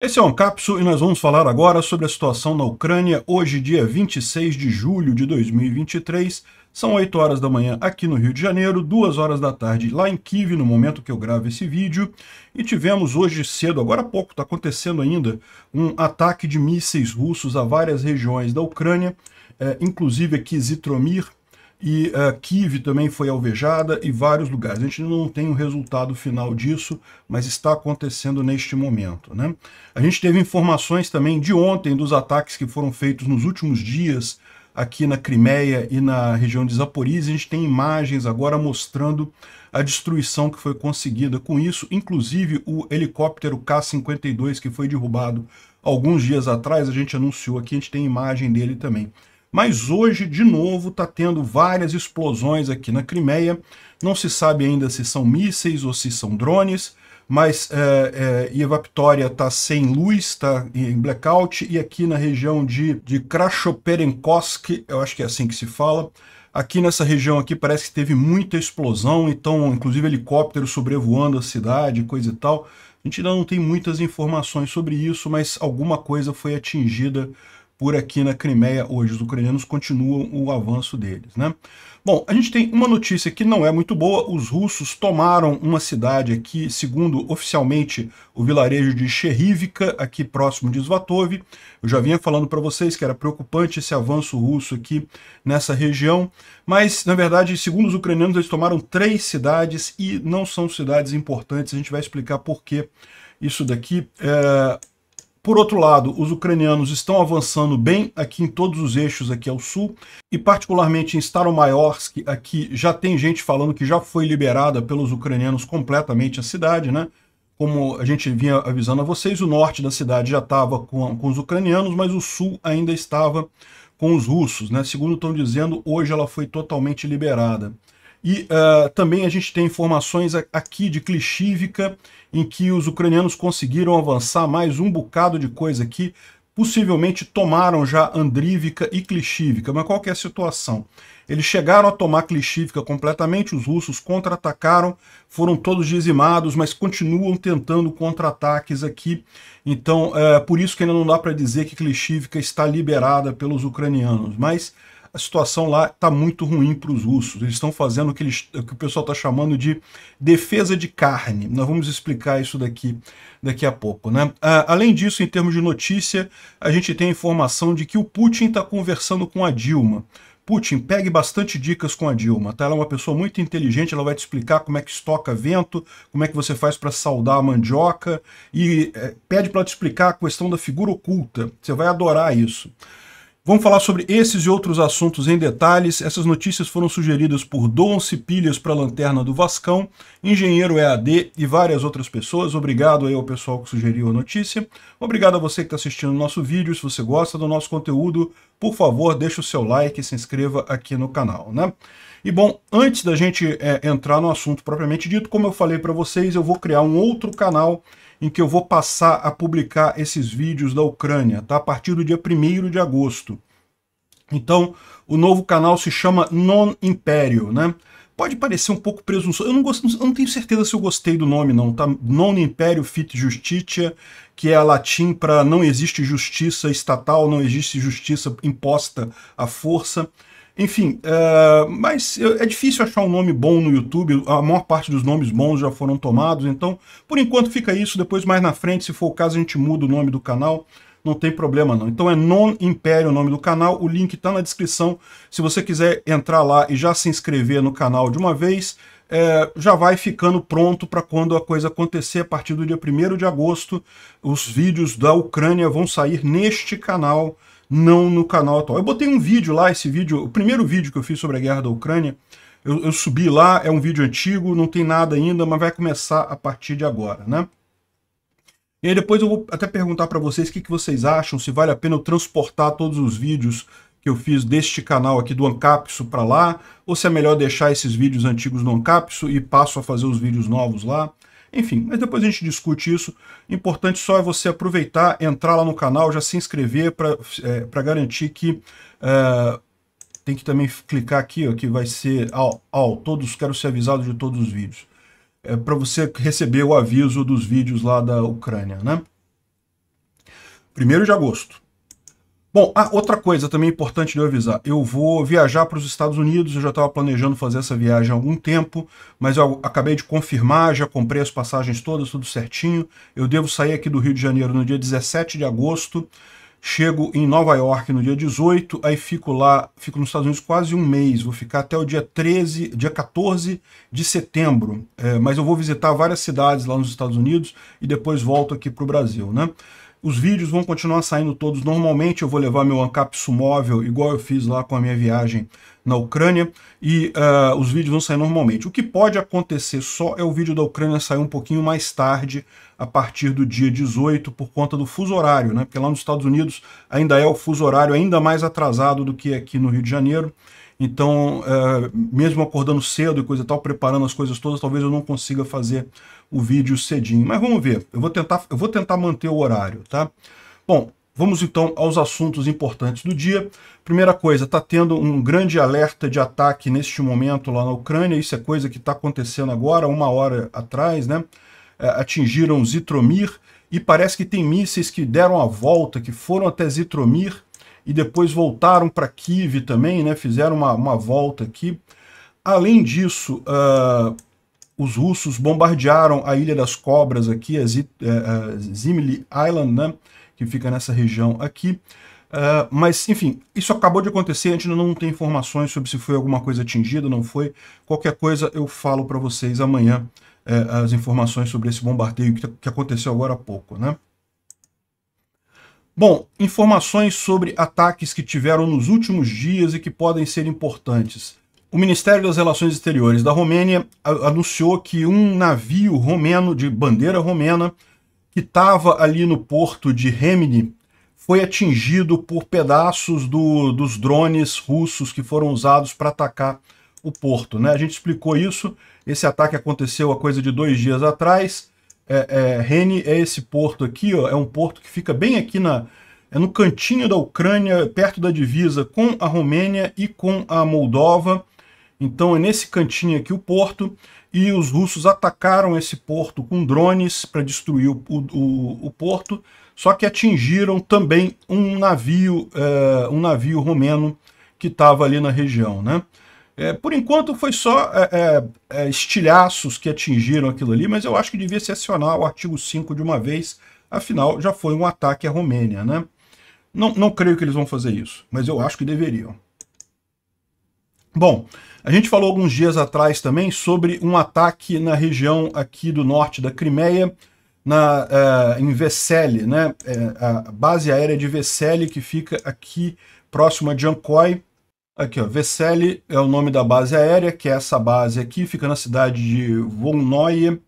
Esse é um Capso e nós vamos falar agora sobre a situação na Ucrânia, hoje dia 26 de julho de 2023, são 8 horas da manhã aqui no Rio de Janeiro, 2 horas da tarde lá em Kiev, no momento que eu gravo esse vídeo, e tivemos hoje cedo, agora há pouco, está acontecendo ainda, um ataque de mísseis russos a várias regiões da Ucrânia, é, inclusive aqui Zitromir, e eh, Kiev também foi alvejada e vários lugares. A gente não tem o um resultado final disso, mas está acontecendo neste momento. Né? A gente teve informações também de ontem dos ataques que foram feitos nos últimos dias aqui na Crimeia e na região de Zaporizhia. A gente tem imagens agora mostrando a destruição que foi conseguida com isso, inclusive o helicóptero K-52 que foi derrubado alguns dias atrás, a gente anunciou aqui, a gente tem imagem dele também. Mas hoje, de novo, está tendo várias explosões aqui na Crimeia. Não se sabe ainda se são mísseis ou se são drones, mas é, é, Evaptória está sem luz, está em blackout, e aqui na região de, de Krashoperenkosk, eu acho que é assim que se fala, aqui nessa região aqui parece que teve muita explosão, então inclusive helicópteros sobrevoando a cidade, coisa e tal. A gente ainda não tem muitas informações sobre isso, mas alguma coisa foi atingida por aqui na Crimeia hoje. Os ucranianos continuam o avanço deles, né? Bom, a gente tem uma notícia que não é muito boa. Os russos tomaram uma cidade aqui, segundo oficialmente o vilarejo de Cherivka, aqui próximo de Svatov. Eu já vinha falando para vocês que era preocupante esse avanço russo aqui nessa região. Mas, na verdade, segundo os ucranianos, eles tomaram três cidades e não são cidades importantes. A gente vai explicar por que isso daqui. É por outro lado, os ucranianos estão avançando bem aqui em todos os eixos aqui ao sul, e particularmente em Staromayorsk, aqui já tem gente falando que já foi liberada pelos ucranianos completamente a cidade, né? Como a gente vinha avisando a vocês, o norte da cidade já estava com, com os ucranianos, mas o sul ainda estava com os russos, né? Segundo estão dizendo, hoje ela foi totalmente liberada. E uh, também a gente tem informações aqui de Klishivka, em que os ucranianos conseguiram avançar mais um bocado de coisa aqui, possivelmente tomaram já Andrívica e Klishivka. Mas qual que é a situação? Eles chegaram a tomar Klishivka completamente, os russos contra-atacaram, foram todos dizimados, mas continuam tentando contra-ataques aqui. Então, é por isso que ainda não dá para dizer que Klishivka está liberada pelos ucranianos. Mas a situação lá está muito ruim para os russos. Eles estão fazendo o que, eles, o que o pessoal está chamando de defesa de carne. Nós vamos explicar isso daqui, daqui a pouco. Né? além disso, em termos de notícia, a gente tem a informação de que o Putin está conversando com a Dilma. Putin, pegue bastante dicas com a Dilma, tá? Ela é uma pessoa muito inteligente, ela vai te explicar como é que estoca vento, como é que você faz para saudar a mandioca e é, pede para te explicar a questão da figura oculta. Você vai adorar isso. Vamos falar sobre esses e outros assuntos em detalhes. Essas notícias foram sugeridas por Don Cipilhas para a Lanterna do Vascão, Engenheiro EAD e várias outras pessoas. Obrigado aí ao pessoal que sugeriu a notícia. Obrigado a você que está assistindo o nosso vídeo. Se você gosta do nosso conteúdo, por favor, deixe o seu like e se inscreva aqui no canal, né? E bom, antes da gente é, entrar no assunto propriamente dito, como eu falei para vocês, eu vou criar um outro canal em que eu vou passar a publicar esses vídeos da Ucrânia, tá? A partir do dia 1 de agosto. Então, o novo canal se chama Non Império, né? Pode parecer um pouco presunçoso. Eu não, gosto, eu não tenho certeza se eu gostei do nome, não, tá? Non Império Fit Justitia, que é a latim para não existe justiça estatal, não existe justiça imposta à força. Enfim, uh, mas é difícil achar um nome bom no YouTube, a maior parte dos nomes bons já foram tomados, então por enquanto fica isso, depois mais na frente, se for o caso, a gente muda o nome do canal, não tem problema não. Então é Non Império o nome do canal, o link está na descrição, se você quiser entrar lá e já se inscrever no canal de uma vez, é, já vai ficando pronto para quando a coisa acontecer. A partir do dia 1 de agosto, os vídeos da Ucrânia vão sair neste canal não no canal atual. Eu botei um vídeo lá, esse vídeo, o primeiro vídeo que eu fiz sobre a guerra da Ucrânia, eu, eu subi lá, é um vídeo antigo, não tem nada ainda, mas vai começar a partir de agora, né? E aí depois eu vou até perguntar para vocês o que, que vocês acham, se vale a pena eu transportar todos os vídeos que eu fiz deste canal aqui do Ancapso para lá, ou se é melhor deixar esses vídeos antigos no Ancapso e passo a fazer os vídeos novos lá. Enfim, mas depois a gente discute isso. Importante só é você aproveitar, entrar lá no canal, já se inscrever para é, pra garantir que... É, tem que também clicar aqui, ó, que vai ser... ao todos, quero ser avisado de todos os vídeos. É para você receber o aviso dos vídeos lá da Ucrânia, né? 1 de agosto. Bom, ah, outra coisa também importante de eu avisar. Eu vou viajar para os Estados Unidos, eu já estava planejando fazer essa viagem há algum tempo, mas eu acabei de confirmar, já comprei as passagens todas, tudo certinho. Eu devo sair aqui do Rio de Janeiro no dia 17 de agosto, chego em Nova York no dia 18, aí fico lá, fico nos Estados Unidos quase um mês, vou ficar até o dia 13, dia 14 de setembro. É, mas eu vou visitar várias cidades lá nos Estados Unidos e depois volto aqui para o Brasil, né? Os vídeos vão continuar saindo todos normalmente, eu vou levar meu ancap móvel, igual eu fiz lá com a minha viagem na Ucrânia, e uh, os vídeos vão sair normalmente. O que pode acontecer só é o vídeo da Ucrânia sair um pouquinho mais tarde, a partir do dia 18, por conta do fuso horário, né? porque lá nos Estados Unidos ainda é o fuso horário ainda mais atrasado do que aqui no Rio de Janeiro, então, é, mesmo acordando cedo e coisa e tal, preparando as coisas todas, talvez eu não consiga fazer o vídeo cedinho. Mas vamos ver, eu vou tentar, eu vou tentar manter o horário, tá? Bom, Vamos então aos assuntos importantes do dia. Primeira coisa, está tendo um grande alerta de ataque neste momento lá na Ucrânia. Isso é coisa que está acontecendo agora, uma hora atrás, né? É, atingiram Zitromir e parece que tem mísseis que deram a volta, que foram até Zitromir e depois voltaram para Kiev também, né? Fizeram uma, uma volta aqui. Além disso, uh, os russos bombardearam a Ilha das Cobras aqui, a eh, eh, Zimli Island, né? Que fica nessa região aqui. Uh, mas, enfim, isso acabou de acontecer, a gente não tem informações sobre se foi alguma coisa atingida, não foi. Qualquer coisa eu falo para vocês amanhã eh, as informações sobre esse bombardeio que, que aconteceu agora há pouco, né? Bom, informações sobre ataques que tiveram nos últimos dias e que podem ser importantes. O Ministério das Relações Exteriores da Romênia anunciou que um navio romeno de bandeira romena que estava ali no porto de Remini foi atingido por pedaços do, dos drones russos que foram usados para atacar o porto. Né? A gente explicou isso. Esse ataque aconteceu há coisa de dois dias atrás. É, é, Reni é esse porto aqui, ó, é um porto que fica bem aqui na, é no cantinho da Ucrânia, perto da divisa com a Romênia e com a Moldova. Então é nesse cantinho aqui o porto, e os russos atacaram esse porto com drones para destruir o, o, o, porto, só que atingiram também um navio, é, um navio romeno que estava ali na região. Né? É, por enquanto foi só é, é, é, estilhaços que atingiram aquilo ali, mas eu acho que devia se acionar o artigo 5 de uma vez, afinal já foi um ataque à Romênia, né? Não, não creio que eles vão fazer isso, mas eu acho que deveriam. Bom, a gente falou alguns dias atrás também sobre um ataque na região aqui do norte da Crimeia, na, uh, em Vesseli né? É, a base aérea de Vesseli que fica aqui próximo a Jankoi, Aqui, ó, VSL é o nome da base aérea, que é essa base aqui, fica na cidade de Volnoye,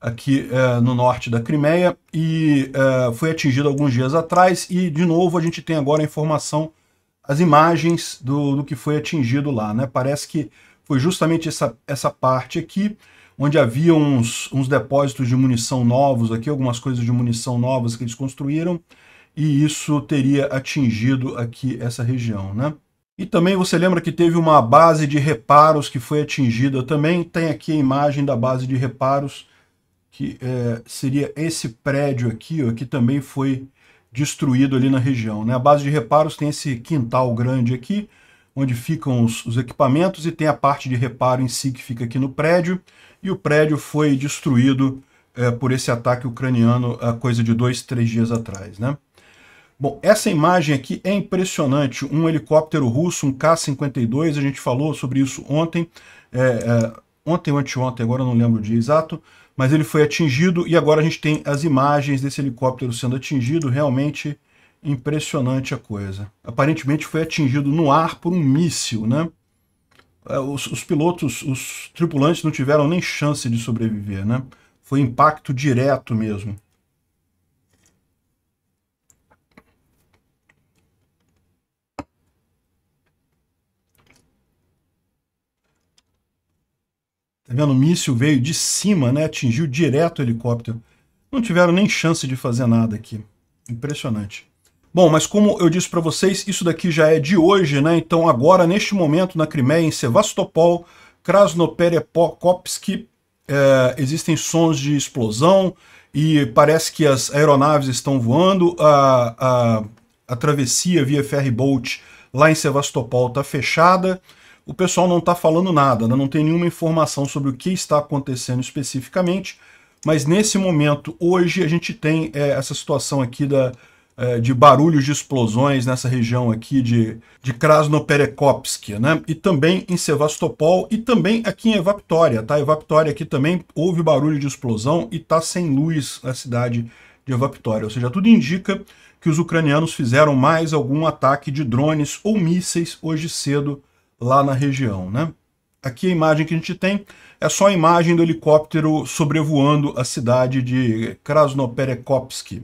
aqui é, no norte da Crimeia, e é, foi atingida alguns dias atrás, e de novo a gente tem agora a informação, as imagens do, do que foi atingido lá, né? Parece que foi justamente essa, essa parte aqui, onde havia uns, uns depósitos de munição novos aqui, algumas coisas de munição novas que eles construíram, e isso teria atingido aqui essa região, né? E também você lembra que teve uma base de reparos que foi atingida também. Tem aqui a imagem da base de reparos, que é, seria esse prédio aqui, ó, que também foi destruído ali na região. Né? A base de reparos tem esse quintal grande aqui, onde ficam os, os equipamentos, e tem a parte de reparo em si que fica aqui no prédio. E o prédio foi destruído é, por esse ataque ucraniano há coisa de dois, três dias atrás. Né? Bom, essa imagem aqui é impressionante. Um helicóptero russo, um K-52, a gente falou sobre isso ontem. É, é, ontem ou anteontem, agora não lembro o dia exato. Mas ele foi atingido e agora a gente tem as imagens desse helicóptero sendo atingido. Realmente impressionante a coisa. Aparentemente foi atingido no ar por um míssil, né? É, os, os pilotos, os tripulantes não tiveram nem chance de sobreviver, né? Foi impacto direto mesmo. vendo? O míssil veio de cima, né? Atingiu direto o helicóptero. Não tiveram nem chance de fazer nada aqui. Impressionante. Bom, mas como eu disse para vocês, isso daqui já é de hoje, né? Então agora, neste momento, na Crimeia, em Sevastopol, Krasnoperekopsk, é, existem sons de explosão e parece que as aeronaves estão voando. A, a, a travessia via ferry boat lá em Sevastopol está fechada o pessoal não está falando nada, né? não tem nenhuma informação sobre o que está acontecendo especificamente, mas nesse momento, hoje, a gente tem é, essa situação aqui da, é, de barulhos de explosões nessa região aqui de, de Krasnoperekopsk, né? E também em Sevastopol e também aqui em Evaptória, tá? Evaptória aqui também houve barulho de explosão e tá sem luz a cidade de Evaptória. Ou seja, tudo indica que os ucranianos fizeram mais algum ataque de drones ou mísseis hoje cedo lá na região, né? Aqui a imagem que a gente tem é só a imagem do helicóptero sobrevoando a cidade de Krasnoperekopsk.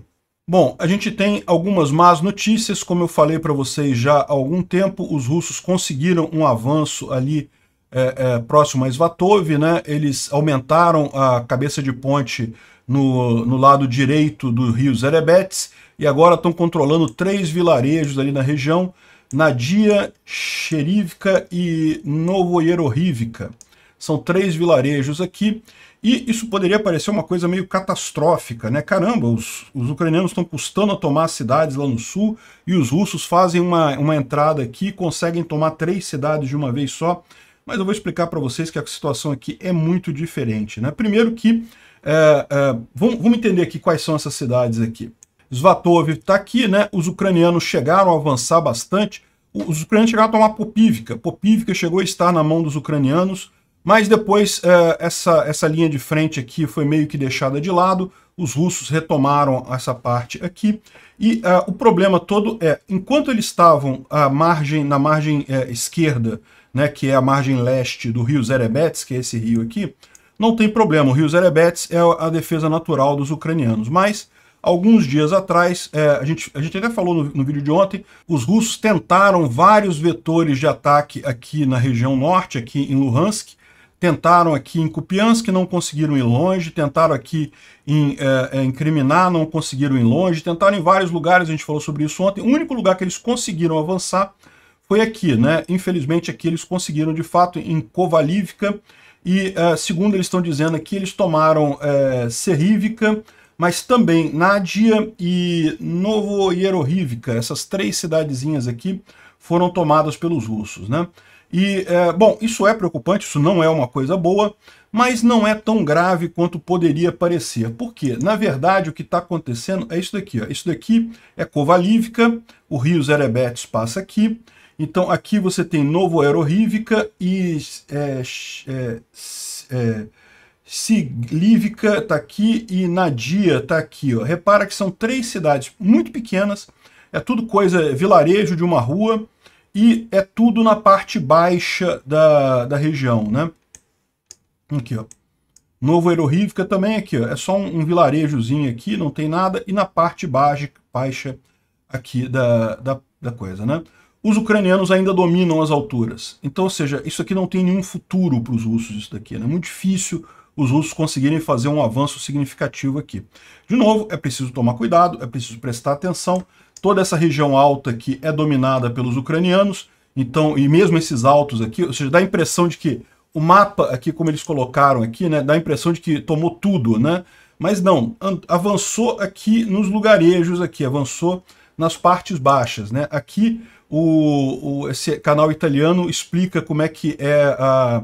Bom, a gente tem algumas más notícias, como eu falei para vocês já há algum tempo, os russos conseguiram um avanço ali é, é, próximo a Svatov, né? eles aumentaram a cabeça de ponte no, no lado direito do rio Zerebets e agora estão controlando três vilarejos ali na região, Nadia Cherivka e Novoyerohívka. São três vilarejos aqui, e isso poderia parecer uma coisa meio catastrófica, né? Caramba, os, os ucranianos estão custando a tomar cidades lá no sul, e os russos fazem uma, uma entrada aqui, conseguem tomar três cidades de uma vez só, mas eu vou explicar para vocês que a situação aqui é muito diferente, né? Primeiro que, é, é, vamos, vamos entender aqui quais são essas cidades aqui. Svatov está aqui, né? Os ucranianos chegaram a avançar bastante. Os ucranianos chegaram a tomar Popivka. Popivka chegou a estar na mão dos ucranianos, mas depois é, essa, essa linha de frente aqui foi meio que deixada de lado. Os russos retomaram essa parte aqui. E é, o problema todo é, enquanto eles estavam à margem, na margem é, esquerda, né, que é a margem leste do rio Zerebets, que é esse rio aqui, não tem problema. O rio Zerebets é a defesa natural dos ucranianos. Mas alguns dias atrás, é, a, gente, a gente até falou no, no, vídeo de ontem, os russos tentaram vários vetores de ataque aqui na região norte, aqui em Luhansk, tentaram aqui em Kupiansk, não conseguiram ir longe, tentaram aqui em, é, é em Kriminá, não conseguiram ir longe, tentaram em vários lugares, a gente falou sobre isso ontem, o único lugar que eles conseguiram avançar foi aqui, né? Infelizmente aqui eles conseguiram de fato em Kovalivka, e é, segundo eles estão dizendo aqui, eles tomaram é, mas também Nadia e Novo Hierohivka, essas três cidadezinhas aqui, foram tomadas pelos russos, né? E, é, bom, isso é preocupante, isso não é uma coisa boa, mas não é tão grave quanto poderia parecer. Porque, na verdade, o que está acontecendo é isso daqui. Ó. Isso daqui é Kovalivka, o rio Zerebetes passa aqui. Então, aqui você tem Novo Aerohívica e é, é, é Siglívica está aqui e Nadia está aqui. Ó. Repara que são três cidades muito pequenas, é tudo coisa, é vilarejo de uma rua, e é tudo na parte baixa da, da região, né? Aqui, ó. Novo Herorrívica também aqui, ó. É só um, um, vilarejozinho aqui, não tem nada, e na parte baixa, baixa aqui da, da, da coisa, né? Os ucranianos ainda dominam as alturas. Então, ou seja, isso aqui não tem nenhum futuro para os russos, isso daqui, né? É muito difícil os russos conseguirem fazer um avanço significativo aqui. De novo, é preciso tomar cuidado, é preciso prestar atenção. Toda essa região alta aqui é dominada pelos ucranianos, então, e mesmo esses altos aqui, ou seja, dá a impressão de que o mapa aqui, como eles colocaram aqui, né, dá a impressão de que tomou tudo, né? Mas não, avançou aqui nos lugarejos aqui, avançou nas partes baixas, né? Aqui o, o, esse canal italiano explica como é que é a,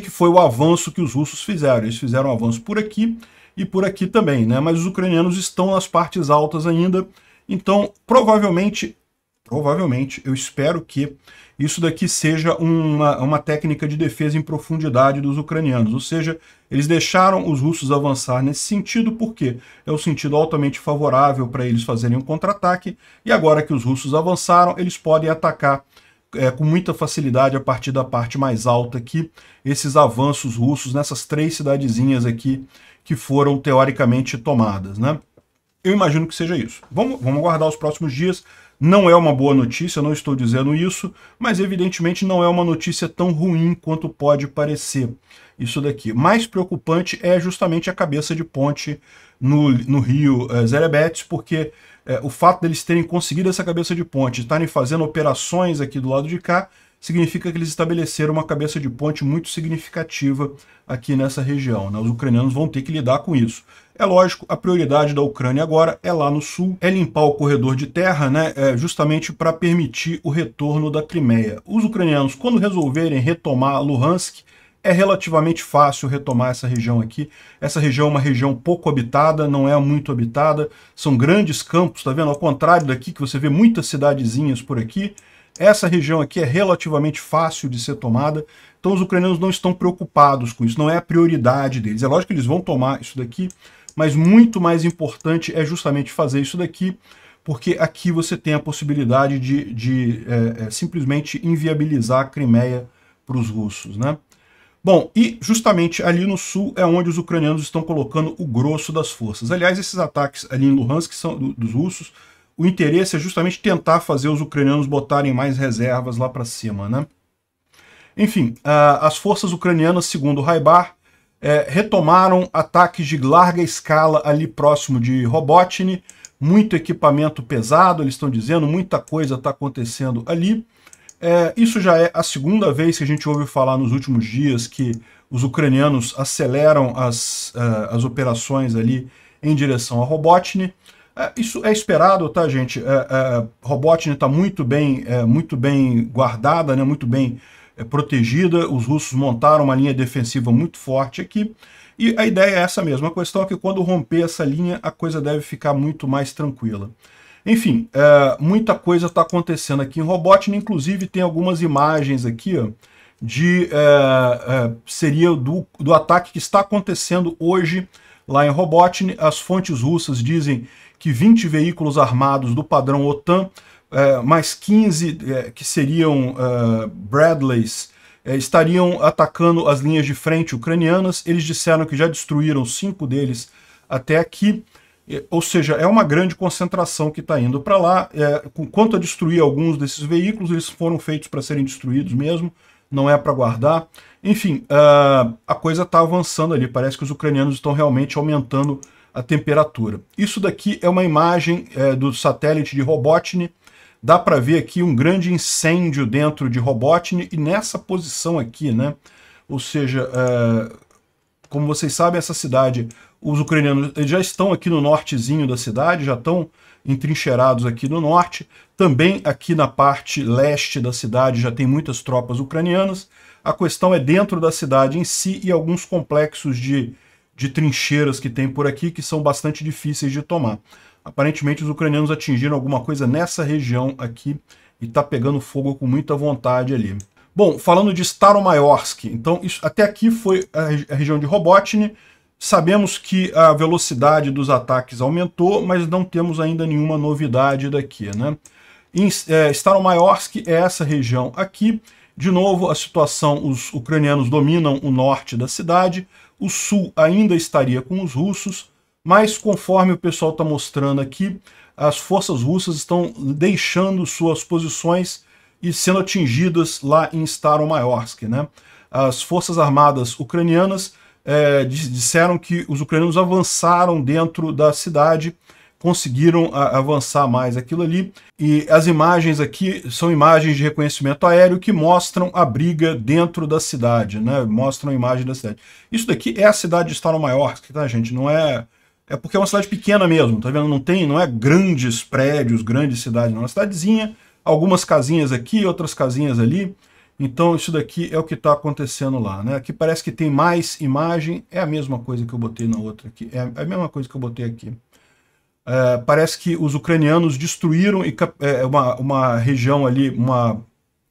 que, que foi o avanço que os russos fizeram? Eles fizeram um avanço por aqui e por aqui também, né? Mas os ucranianos estão nas partes altas ainda, então provavelmente, provavelmente, eu espero que isso daqui seja uma, uma técnica de defesa em profundidade dos ucranianos, ou seja, eles deixaram os russos avançar nesse sentido porque é um sentido altamente favorável para eles fazerem um contra-ataque, e agora que os russos avançaram, eles podem atacar é, com muita facilidade a partir da parte mais alta aqui, esses avanços russos nessas três cidadezinhas aqui que foram teoricamente tomadas, né? Eu imagino que seja isso. Vamos, vamos aguardar os próximos dias. Não é uma boa notícia, não estou dizendo isso, mas evidentemente não é uma notícia tão ruim quanto pode parecer isso daqui. Mais preocupante é justamente a cabeça de ponte no, no rio é, eh, Zerebetes, porque é, o fato deles terem conseguido essa cabeça de ponte, estarem fazendo operações aqui do lado de cá, significa que eles estabeleceram uma cabeça de ponte muito significativa aqui nessa região. Né? Os ucranianos vão ter que lidar com isso. É lógico, a prioridade da Ucrânia agora é lá no sul, é limpar o corredor de terra, né, é justamente para permitir o retorno da Crimeia. Os ucranianos, quando resolverem retomar Luhansk, é relativamente fácil retomar essa região aqui. Essa região é uma região pouco habitada, não é muito habitada, são grandes campos, tá vendo? Ao contrário daqui, que você vê muitas cidadezinhas por aqui, essa região aqui é relativamente fácil de ser tomada, então os ucranianos não estão preocupados com isso, não é a prioridade deles. É lógico que eles vão tomar isso daqui, mas muito mais importante é justamente fazer isso daqui, porque aqui você tem a possibilidade de, de é, é, simplesmente inviabilizar a Crimeia para os russos, né? Bom, e justamente ali no sul é onde os ucranianos estão colocando o grosso das forças. Aliás, esses ataques ali em Luhansk são do, dos russos, o interesse é justamente tentar fazer os ucranianos botarem mais reservas lá para cima, né? Enfim, uh, as forças ucranianas, segundo Raibar, é, retomaram ataques de larga escala ali próximo de Robotny, muito equipamento pesado, eles estão dizendo, muita coisa está acontecendo ali. É, isso já é a segunda vez que a gente ouve falar nos últimos dias que os ucranianos aceleram as, uh, as operações ali em direção a Robotnik. É, isso é esperado, tá, gente? Uh, Robotnik está muito bem, muito bem guardada, né? muito bem protegida. Os russos montaram uma linha defensiva muito forte aqui. E a ideia é essa mesma. A questão é que quando romper essa linha, a coisa deve ficar muito mais tranquila. Enfim, é, muita coisa está acontecendo aqui em Robotnik, inclusive tem algumas imagens aqui ó, de é, é, seria do, do ataque que está acontecendo hoje lá em Robotnik. As fontes russas dizem que 20 veículos armados do padrão OTAN, é, mais 15 é, que seriam é, Bradleys, estariam atacando as linhas de frente ucranianas. Eles disseram que já destruíram cinco deles até aqui. É, ou seja, é uma grande concentração que está indo para lá. É, quanto a destruir alguns desses veículos, eles foram feitos para serem destruídos mesmo, não é para guardar. Enfim, uh, a coisa está avançando ali, parece que os ucranianos estão realmente aumentando a temperatura. Isso daqui é uma imagem é, do satélite de Robotnik, dá para ver aqui um grande incêndio dentro de Robotnik e nessa posição aqui, né? Ou seja, é, como vocês sabem, essa cidade os ucranianos já estão aqui no nortezinho da cidade, já estão entrincheirados aqui no norte. Também aqui na parte leste da cidade já tem muitas tropas ucranianas. A questão é dentro da cidade em si e alguns complexos de, de trincheiras que tem por aqui que são bastante difíceis de tomar. Aparentemente os ucranianos atingiram alguma coisa nessa região aqui e está pegando fogo com muita vontade ali. Bom, falando de Staromayorsk, então isso, até aqui foi a, a região de Robotnik, Sabemos que a velocidade dos ataques aumentou, mas não temos ainda nenhuma novidade daqui. Né? Em é, é essa região aqui. De novo, a situação, os ucranianos dominam o norte da cidade, o sul ainda estaria com os russos, mas conforme o pessoal está mostrando aqui, as forças russas estão deixando suas posições e sendo atingidas lá em Staromaiorsk, Né? As forças armadas ucranianas é, disseram que os ucranianos avançaram dentro da cidade, conseguiram avançar mais aquilo ali. E as imagens aqui são imagens de reconhecimento aéreo que mostram a briga dentro da cidade, né? Mostram a imagem da cidade. Isso daqui é a cidade de Estado Maior, tá, gente? Não é. É porque é uma cidade pequena mesmo, tá vendo? Não tem, não é grandes prédios, grandes cidades, não. É uma cidadezinha, algumas casinhas aqui, outras casinhas ali. Então isso daqui é o que está acontecendo lá. Né? Aqui parece que tem mais imagem, é a mesma coisa que eu botei na outra aqui, é a mesma coisa que eu botei aqui. É, parece que os ucranianos destruíram e, é, uma, uma região ali, uma,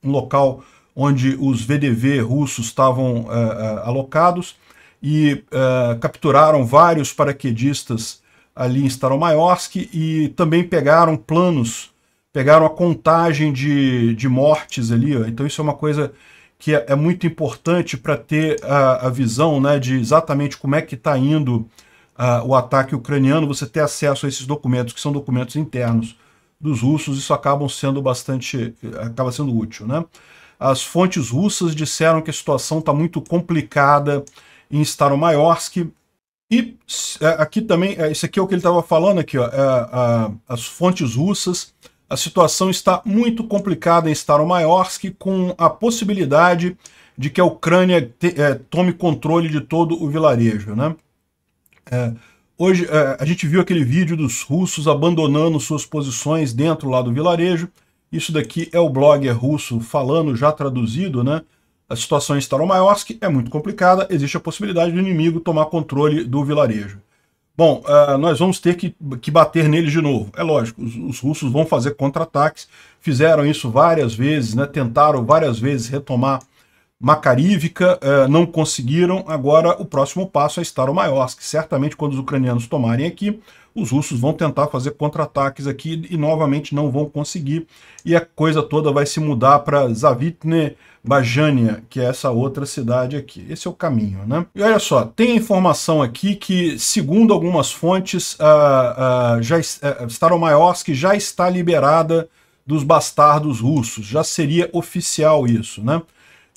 um local onde os VDV russos estavam é, é alocados e é, capturaram vários paraquedistas ali em Staromaiosk e também pegaram planos pegaram a contagem de, de mortes ali, ó. então isso é uma coisa que é, é muito importante para ter a, a, visão né, de exatamente como é que está indo a, o ataque ucraniano, você ter acesso a esses documentos, que são documentos internos dos russos, isso acaba sendo bastante, acaba sendo útil. Né? As fontes russas disseram que a situação está muito complicada em Staromaiorsk e é, aqui também, é, isso aqui é o que ele estava falando aqui, ó, é, as fontes russas a situação está muito complicada em Staromaiorsk, com a possibilidade de que a Ucrânia te, é, tome controle de todo o vilarejo. Né? É, hoje é, a gente viu aquele vídeo dos russos abandonando suas posições dentro lá do vilarejo. Isso daqui é o blogger é russo falando, já traduzido, né? A situação em Staromaiorsk é muito complicada, existe a possibilidade do inimigo tomar controle do vilarejo. Bom, uh, nós vamos ter que, que bater neles de novo. É lógico, os, os russos vão fazer contra-ataques, fizeram isso várias vezes, né? tentaram várias vezes retomar Macarívica, uh, não conseguiram. Agora o próximo passo é estar o Maiorsk. Certamente, quando os ucranianos tomarem aqui, os russos vão tentar fazer contra-ataques aqui e novamente não vão conseguir. E a coisa toda vai se mudar para Zavitne Bajania, que é essa outra cidade aqui. Esse é o caminho, né? E olha só, tem informação aqui que, segundo algumas fontes, a, a, já, a Staromaiosk já está liberada dos bastardos russos. Já seria oficial isso, né?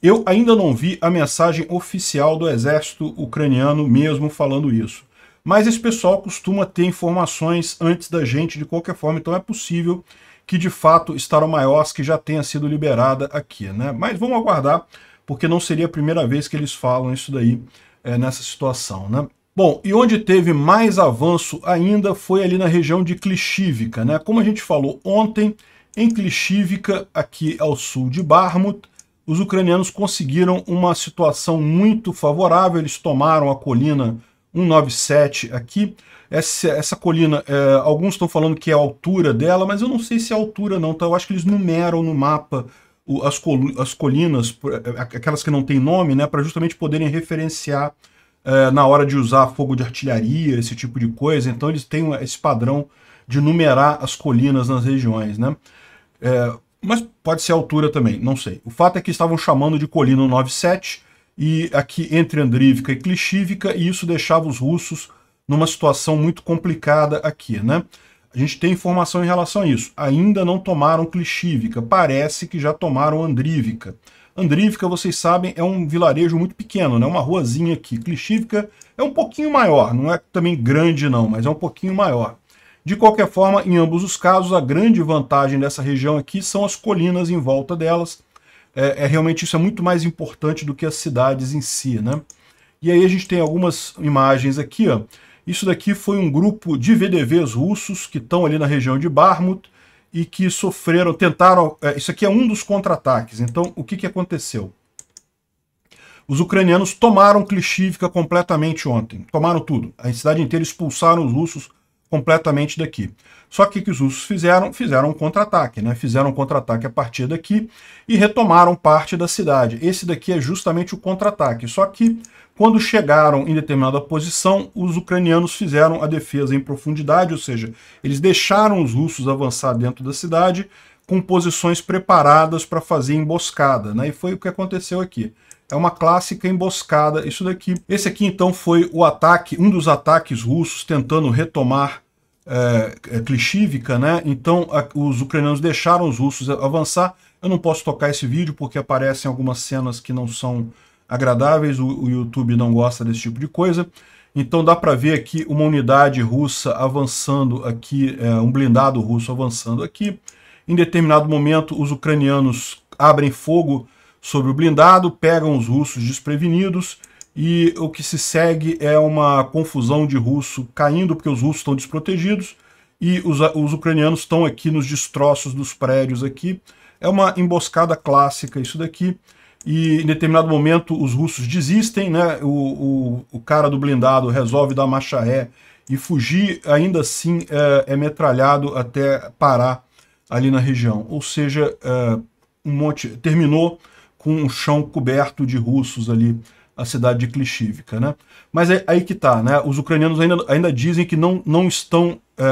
Eu ainda não vi a mensagem oficial do exército ucraniano mesmo falando isso. Mas esse pessoal costuma ter informações antes da gente, de qualquer forma, então é possível que de fato Star maiores que já tenha sido liberada aqui, né? Mas vamos aguardar, porque não seria a primeira vez que eles falam isso daí é, nessa situação, né? Bom, e onde teve mais avanço ainda foi ali na região de Clichívica, né? Como a gente falou ontem, em Clichívica, aqui ao sul de Barmut, os ucranianos conseguiram uma situação muito favorável, eles tomaram a colina 197 aqui. Essa, essa colina, é, alguns estão falando que é a altura dela, mas eu não sei se é a altura não, tá? Eu acho que eles numeram no mapa o, as, col as colinas, é, é, aquelas que não tem nome, né? Para justamente poderem referenciar é, na hora de usar fogo de artilharia, esse tipo de coisa. Então eles têm esse padrão de numerar as colinas nas regiões, né? É, mas pode ser a altura também, não sei. O fato é que estavam chamando de colina 97, e aqui entre Andrívica e Klishivka, e isso deixava os russos numa situação muito complicada aqui, né? A gente tem informação em relação a isso. Ainda não tomaram Klishivka, parece que já tomaram Andrívica. Andrívica, vocês sabem, é um vilarejo muito pequeno, né? Uma ruazinha aqui. Klishivka é um pouquinho maior, não é também grande não, mas é um pouquinho maior. De qualquer forma, em ambos os casos, a grande vantagem dessa região aqui são as colinas em volta delas, é, é, realmente isso é muito mais importante do que as cidades em si, né? E aí a gente tem algumas imagens aqui, ó. Isso daqui foi um grupo de VDVs russos que estão ali na região de Barmut e que sofreram, tentaram... É, isso aqui é um dos contra-ataques. Então, o que, que aconteceu? Os ucranianos tomaram Klishivka completamente ontem. Tomaram tudo. A cidade inteira expulsaram os russos completamente daqui. Só que o que os russos fizeram? Fizeram um contra-ataque, né? Fizeram um contra-ataque a partir daqui e retomaram parte da cidade. Esse daqui é justamente o contra-ataque. Só que quando chegaram em determinada posição, os ucranianos fizeram a defesa em profundidade, ou seja, eles deixaram os russos avançar dentro da cidade com posições preparadas para fazer emboscada, né? E foi o que aconteceu aqui. É uma clássica emboscada, isso daqui. Esse aqui, então, foi o ataque, um dos ataques russos tentando retomar é, é Klishivka, né? Então, a, os ucranianos deixaram os russos avançar. Eu não posso tocar esse vídeo porque aparecem algumas cenas que não são agradáveis, o, o YouTube não gosta desse tipo de coisa. Então dá para ver aqui uma unidade russa avançando aqui, é, um blindado russo avançando aqui. Em determinado momento, os ucranianos abrem fogo sobre o blindado, pegam os russos desprevenidos e o que se segue é uma confusão de russo caindo, porque os russos estão desprotegidos e os, os ucranianos estão aqui nos destroços dos prédios aqui. É uma emboscada clássica isso daqui. E em determinado momento os russos desistem, né? o, o, o cara do blindado resolve dar marcha ré e fugir, ainda assim é, é, metralhado até parar ali na região. Ou seja, é, um monte terminou com um chão coberto de russos ali, a cidade de Klishivka, né? Mas é aí que tá, né? Os ucranianos ainda, ainda dizem que não, não estão é,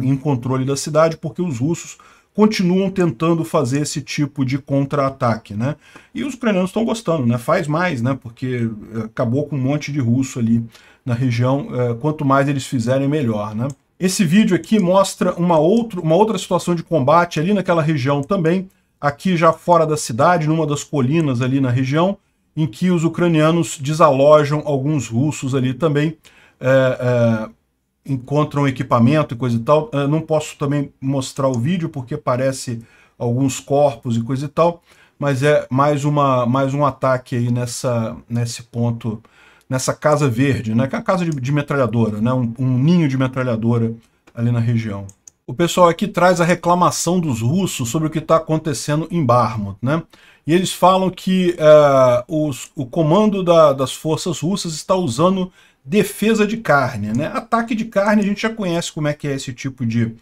é, em controle da cidade porque os russos continuam tentando fazer esse tipo de contra-ataque, né? E os ucranianos estão gostando, né? Faz mais, né? Porque é, acabou com um monte de russo ali na região. É, quanto mais eles fizerem, melhor, né? Esse vídeo aqui mostra uma, outro, uma outra situação de combate ali naquela região também, aqui já fora da cidade, numa das colinas ali na região, em que os ucranianos desalojam alguns russos ali também, é, é, encontram equipamento e coisa e tal. Eu é, não posso também mostrar o vídeo porque parece alguns corpos e coisa e tal, mas é mais, uma, mais um ataque aí nessa, nesse ponto, nessa casa verde, né? Que é a casa de, de metralhadora, né? Um, um ninho de metralhadora ali na região. O pessoal aqui traz a reclamação dos russos sobre o que está acontecendo em Barmut, né? E eles falam que uh, os, o comando da, das forças russas está usando defesa de carne, né? Ataque de carne, a gente já conhece como é que é esse tipo de,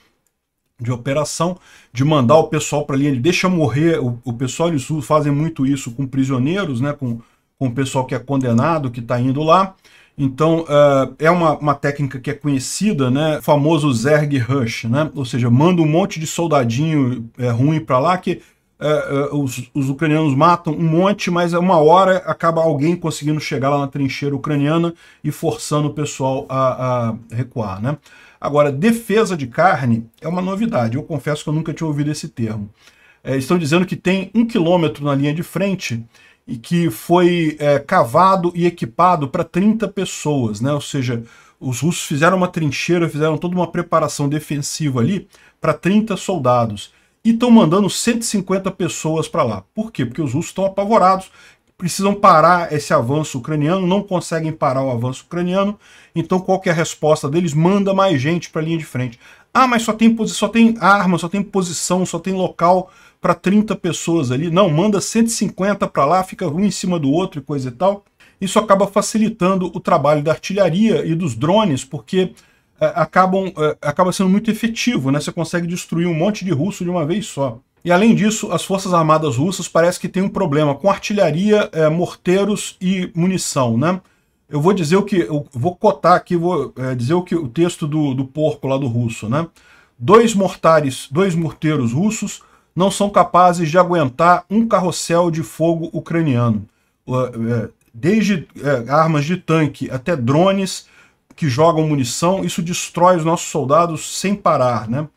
de operação, de mandar o pessoal para a linha de deixa morrer. O, o pessoal, eles fazem muito isso com prisioneiros, né? Com, com o pessoal que é condenado, que está indo lá. Então, uh, é uma, uma técnica que é conhecida, né? O famoso Zerg Rush, né? Ou seja, manda um monte de soldadinho é, ruim para lá que eh, os, os, ucranianos matam um monte, mas uma hora acaba alguém conseguindo chegar lá na trincheira ucraniana e forçando o pessoal a, a recuar, né? Agora, defesa de carne é uma novidade. Eu confesso que eu nunca tinha ouvido esse termo. É, estão dizendo que tem um quilômetro na linha de frente e que foi é, cavado e equipado para 30 pessoas, né? Ou seja, os russos fizeram uma trincheira, fizeram toda uma preparação defensiva ali para 30 soldados. E estão mandando 150 pessoas para lá. Por quê? Porque os russos estão apavorados, precisam parar esse avanço ucraniano, não conseguem parar o avanço ucraniano, então qual é a resposta deles? Manda mais gente para a linha de frente. Ah, mas só tem, só tem arma, só tem posição, só tem local para 30 pessoas ali. Não, manda 150 para lá, fica um em cima do outro e coisa e tal. Isso acaba facilitando o trabalho da artilharia e dos drones, porque é, acabam, é, acaba sendo muito efetivo, né? Você consegue destruir um monte de russo de uma vez só. E além disso, as forças armadas russas parece que tem um problema com artilharia, é, morteiros e munição, né? Eu vou dizer o que. Eu vou cotar aqui, vou é, dizer o que o texto do, do porco lá do russo, né? Dois mortares, dois morteiros russos não são capazes de aguentar um carrossel de fogo ucraniano. É, desde é, armas de tanque até drones que jogam munição, isso destrói os nossos soldados sem parar, né?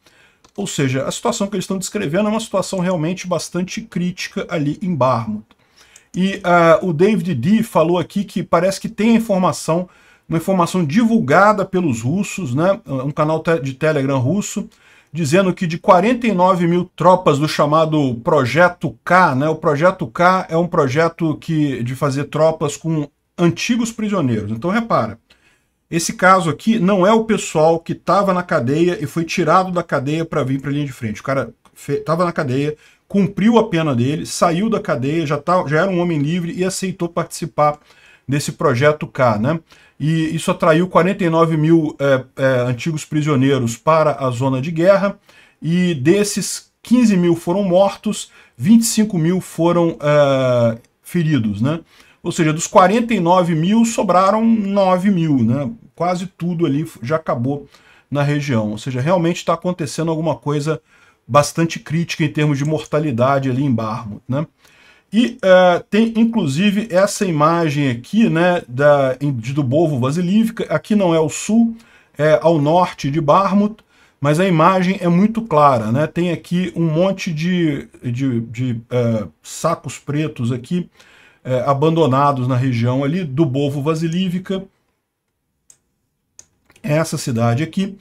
Ou seja, a situação que eles estão descrevendo é uma situação realmente bastante crítica ali em Barmut. E uh, o David D falou aqui que parece que tem informação, uma informação divulgada pelos russos, né, um canal de Telegram russo, dizendo que de 49 mil tropas do chamado Projeto K, né, o Projeto K é um projeto que, de fazer tropas com antigos prisioneiros. Então repara, esse caso aqui não é o pessoal que estava na cadeia e foi tirado da cadeia para vir para a linha de frente. O cara estava na cadeia cumpriu a pena dele, saiu da cadeia, já, tá, já era um homem livre e aceitou participar desse projeto K, né? E isso atraiu 49 mil é, é, antigos prisioneiros para a zona de guerra, e desses 15 mil foram mortos, 25 mil foram é, feridos, né? Ou seja, dos 49 mil sobraram 9 mil, né? Quase tudo ali já acabou na região. Ou seja, realmente está acontecendo alguma coisa bastante crítica em termos de mortalidade ali em Barbo, né? E uh, tem inclusive essa imagem aqui, né, da, do Bovo Vasilívica, aqui não é o sul, é ao norte de Barmouth, mas a imagem é muito clara, né? Tem aqui um monte de, de, de uh, sacos pretos aqui, uh, abandonados na região ali do Bovo Vasilívica, essa cidade aqui,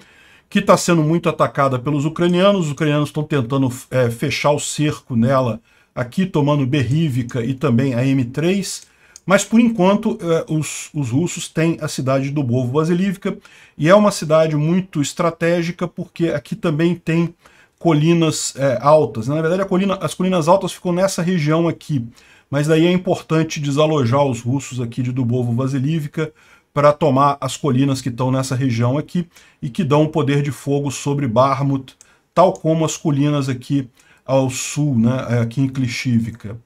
que está sendo muito atacada pelos ucranianos. Os ucranianos estão tentando é, fechar o cerco nela aqui, tomando Berrívica e também a M3. Mas, por enquanto, é, os, os, russos têm a cidade do Bovo Basilívka, e é uma cidade muito estratégica, porque aqui também tem colinas é, altas. Né? Na verdade, colina, as colinas altas ficam nessa região aqui, mas daí é importante desalojar os russos aqui de Dubovo Vasilívka, para tomar as colinas que estão nessa região aqui e que dão um poder de fogo sobre Barmut, tal como as colinas aqui ao sul, né, aqui em Klishivka.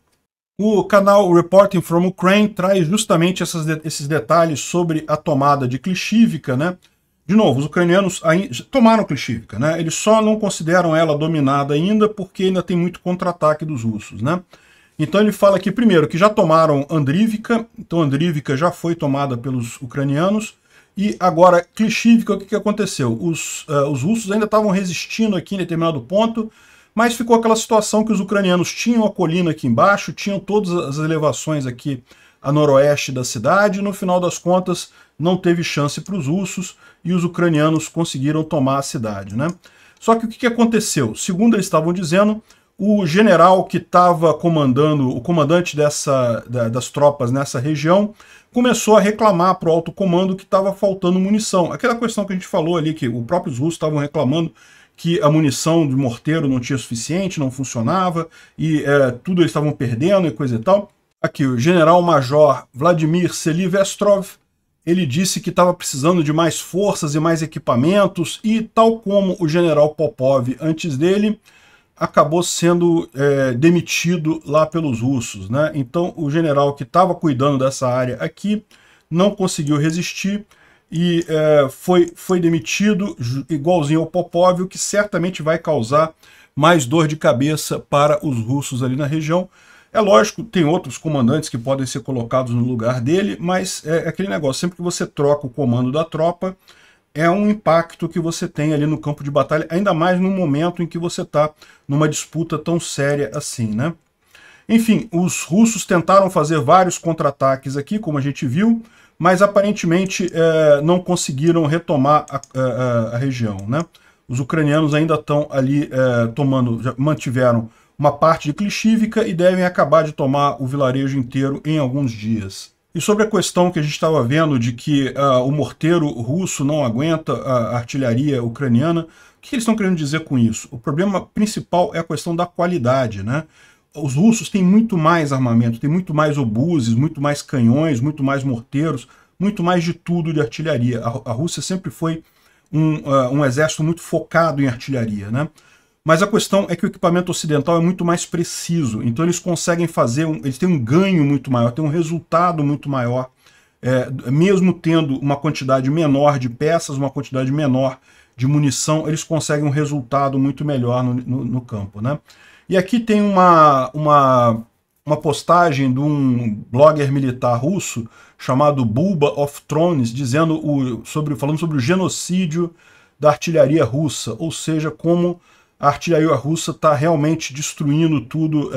O canal Reporting from Ukraine traz justamente essas, esses detalhes sobre a tomada de Klishivka, né? De novo, os ucranianos tomaram Klishivka, né? Eles só não consideram ela dominada ainda porque ainda tem muito contra-ataque dos russos, né? Então ele fala aqui, primeiro, que já tomaram Andrívica, então Andrívica já foi tomada pelos ucranianos, e agora Klishivka, o que, que aconteceu? Os, uh, os russos ainda estavam resistindo aqui em determinado ponto, mas ficou aquela situação que os ucranianos tinham a colina aqui embaixo, tinham todas as elevações aqui a noroeste da cidade, no final das contas não teve chance para os russos e os ucranianos conseguiram tomar a cidade. Né? Só que o que aconteceu? Segundo eles estavam dizendo, o general que estava comandando, o comandante dessa, da, das tropas nessa região, começou a reclamar para o alto comando que estava faltando munição. Aquela questão que a gente falou ali, que os próprios russos estavam reclamando que a munição do morteiro não tinha suficiente, não funcionava, e é, tudo eles estavam perdendo e coisa e tal. Aqui, o general-major Vladimir Selivestrov, ele disse que estava precisando de mais forças e mais equipamentos, e tal como o general Popov antes dele, acabou sendo é, demitido lá pelos russos. Né? Então o general que estava cuidando dessa área aqui não conseguiu resistir e é, foi, foi demitido, igualzinho ao Popov, o que certamente vai causar mais dor de cabeça para os russos ali na região. É lógico, tem outros comandantes que podem ser colocados no lugar dele, mas é, é aquele negócio, sempre que você troca o comando da tropa, é um impacto que você tem ali no campo de batalha, ainda mais no momento em que você está numa disputa tão séria assim, né? Enfim, os russos tentaram fazer vários contra-ataques aqui, como a gente viu, mas aparentemente é, não conseguiram retomar a, a, a, região, né? Os ucranianos ainda estão ali é, tomando, mantiveram uma parte de Klishivka e devem acabar de tomar o vilarejo inteiro em alguns dias. E sobre a questão que a gente estava vendo de que uh, o morteiro russo não aguenta a artilharia ucraniana, o que eles estão querendo dizer com isso? O problema principal é a questão da qualidade, né? Os russos têm muito mais armamento, têm muito mais obuses, muito mais canhões, muito mais morteiros, muito mais de tudo de artilharia. A, a Rússia sempre foi um, uh, um exército muito focado em artilharia, né? Mas a questão é que o equipamento ocidental é muito mais preciso, então eles conseguem fazer, um, eles têm um ganho muito maior, têm um resultado muito maior, é, mesmo tendo uma quantidade menor de peças, uma quantidade menor de munição, eles conseguem um resultado muito melhor no, no, no campo. Né? E aqui tem uma, uma, uma postagem de um blogger militar russo chamado Bulba of Thrones, dizendo o, sobre, falando sobre o genocídio da artilharia russa, ou seja, como a artilharia russa está realmente destruindo tudo. É,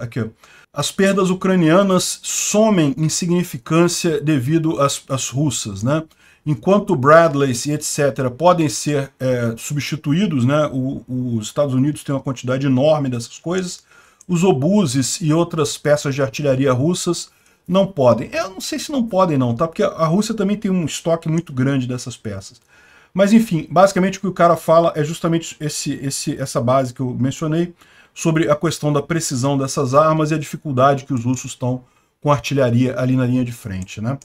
é, aqui, As perdas ucranianas somem em significância devido às, às russas, né? Enquanto Bradleys e etc. podem ser é, substituídos, né? O, os Estados Unidos têm uma quantidade enorme dessas coisas. Os obuses e outras peças de artilharia russas não podem. Eu não sei se não podem não, tá? Porque a Rússia também tem um estoque muito grande dessas peças. Mas enfim, basicamente o que o cara fala é justamente esse, esse, essa base que eu mencionei sobre a questão da precisão dessas armas e a dificuldade que os russos estão com artilharia ali na linha de frente. Né?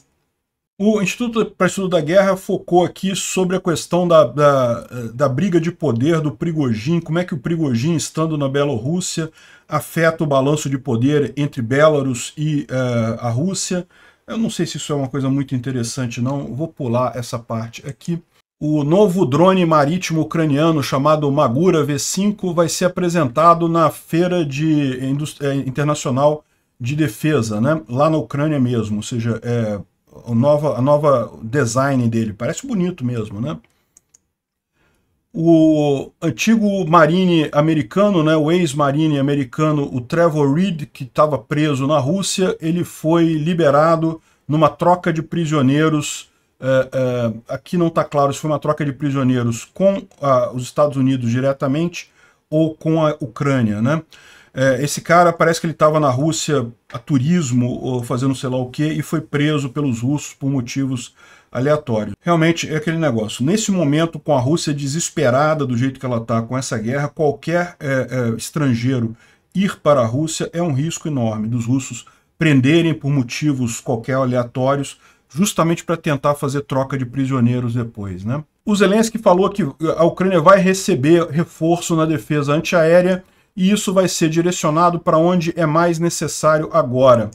O Instituto para Estudo da Guerra focou aqui sobre a questão da, da, da briga de poder do Prigojin, como é que o Prigojin, estando na Bielorrússia, afeta o balanço de poder entre Belarus e uh, a Rússia. Eu não sei se isso é uma coisa muito interessante, não. Vou pular essa parte aqui. O novo drone marítimo ucraniano chamado Magura V5 vai ser apresentado na Feira de eh, Internacional de Defesa, né? lá na Ucrânia mesmo, ou seja, é, nova, a nova design dele, parece bonito mesmo, né? O antigo marine americano, né, o ex-marine americano, o Trevor Reed, que estava preso na Rússia, ele foi liberado numa troca de prisioneiros Uh, aqui não está claro se foi uma troca de prisioneiros com uh, os Estados Unidos diretamente ou com a Ucrânia, né? É, esse cara parece que ele estava na Rússia a turismo ou fazendo sei lá o que e foi preso pelos russos por motivos aleatórios. Realmente é aquele negócio. Nesse momento, com a Rússia desesperada do jeito que ela está com essa guerra, qualquer é, é, estrangeiro ir para a Rússia é um risco enorme dos russos prenderem por motivos qualquer aleatórios justamente para tentar fazer troca de prisioneiros depois. Né? O Zelensky falou que a Ucrânia vai receber reforço na defesa antiaérea e isso vai ser direcionado para onde é mais necessário agora.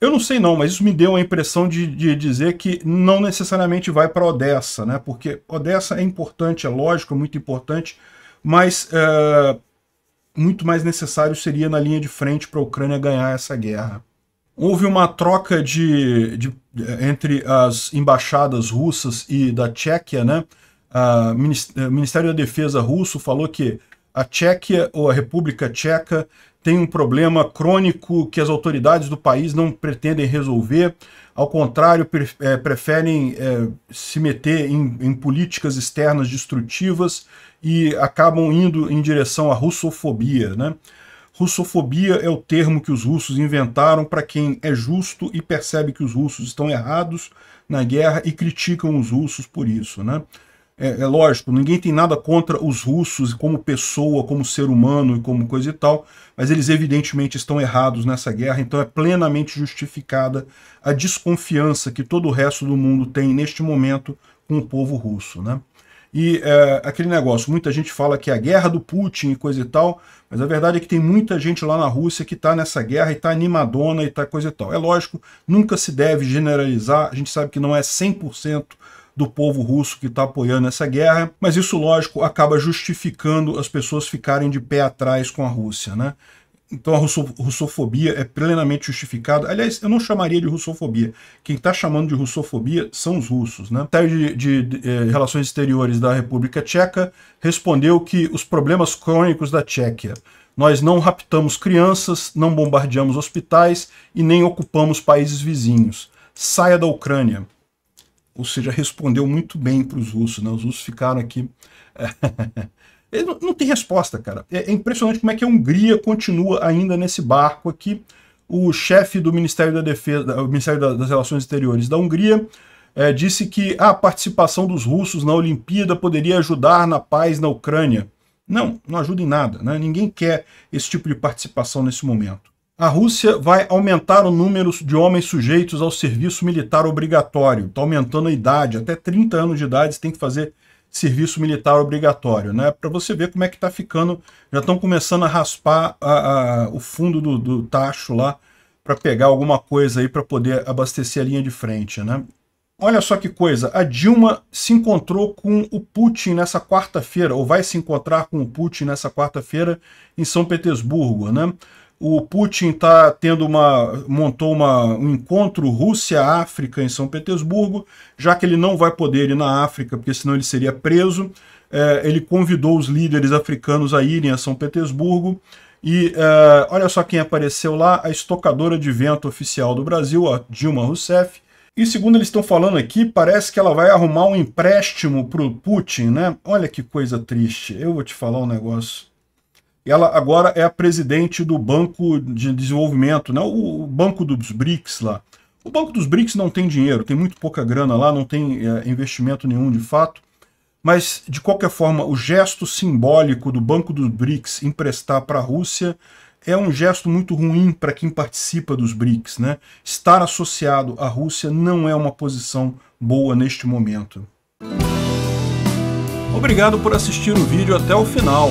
Eu não sei não, mas isso me deu a impressão de, de dizer que não necessariamente vai para Odessa, né? porque Odessa é importante, é lógico, é muito importante, mas é, muito mais necessário seria na linha de frente para a Ucrânia ganhar essa guerra houve uma troca de, de, entre as embaixadas russas e da Tchequia, né? A, o eh, Ministério da Defesa russo falou que a Tchequia ou a República Tcheca tem um problema crônico que as autoridades do país não pretendem resolver, ao contrário, pre é, preferem é, se meter em, em, políticas externas destrutivas e acabam indo em direção à russofobia. Né? Russofobia é o termo que os russos inventaram para quem é justo e percebe que os russos estão errados na guerra e criticam os russos por isso, né? É, é, lógico, ninguém tem nada contra os russos como pessoa, como ser humano e como coisa e tal, mas eles evidentemente estão errados nessa guerra, então é plenamente justificada a desconfiança que todo o resto do mundo tem neste momento com o povo russo, né? E é, aquele negócio, muita gente fala que é a guerra do Putin e coisa e tal, mas a verdade é que tem muita gente lá na Rússia que está nessa guerra e está animadona e está coisa e tal. É lógico, nunca se deve generalizar, a gente sabe que não é 100% do povo russo que está apoiando essa guerra, mas isso, lógico, acaba justificando as pessoas ficarem de pé atrás com a Rússia, né? Então a russofobia é plenamente justificada. Aliás, eu não chamaria de russofobia. Quem está chamando de russofobia são os russos. Né? O Ministério de, de, de eh, Relações Exteriores da República Tcheca respondeu que os problemas crônicos da Tchequia nós não raptamos crianças, não bombardeamos hospitais e nem ocupamos países vizinhos. Saia da Ucrânia. Ou seja, respondeu muito bem para os russos. Né? Os russos ficaram aqui não tem resposta, cara. É, é impressionante como é que a Hungria continua ainda nesse barco aqui. O chefe do Ministério da Defesa, o Ministério das Relações Exteriores da Hungria, é, disse que a participação dos russos na Olimpíada poderia ajudar na paz na Ucrânia. Não, não ajuda em nada. Né? Ninguém quer esse tipo de participação nesse momento. A Rússia vai aumentar o número de homens sujeitos ao serviço militar obrigatório. Está aumentando a idade. Até 30 anos de idade você tem que fazer serviço militar obrigatório, né? Para você ver como é que está ficando, já estão começando a raspar a, a, o fundo do, do tacho lá para pegar alguma coisa aí para poder abastecer a linha de frente, né? Olha só que coisa, a Dilma se encontrou com o Putin nessa quarta-feira, ou vai se encontrar com o Putin nessa quarta-feira em São Petersburgo, né? o Putin tá tendo uma montou uma, um encontro Rússia-África em São Petersburgo, já que ele não vai poder ir na África, porque senão ele seria preso. É, ele convidou os líderes africanos a irem a São Petersburgo. E é, olha só quem apareceu lá, a estocadora de vento oficial do Brasil, a Dilma Rousseff. E segundo eles estão falando aqui, parece que ela vai arrumar um empréstimo para o Putin, né? Olha que coisa triste. Eu vou te falar um negócio ela agora é a presidente do Banco de Desenvolvimento, né? o Banco dos BRICS lá. O Banco dos BRICS não tem dinheiro, tem muito pouca grana lá, não tem é, investimento nenhum de fato, mas de qualquer forma o gesto simbólico do Banco dos BRICS emprestar para a Rússia é um gesto muito ruim para quem participa dos BRICS. Né? Estar associado à Rússia não é uma posição boa neste momento. Obrigado por assistir o vídeo até o final.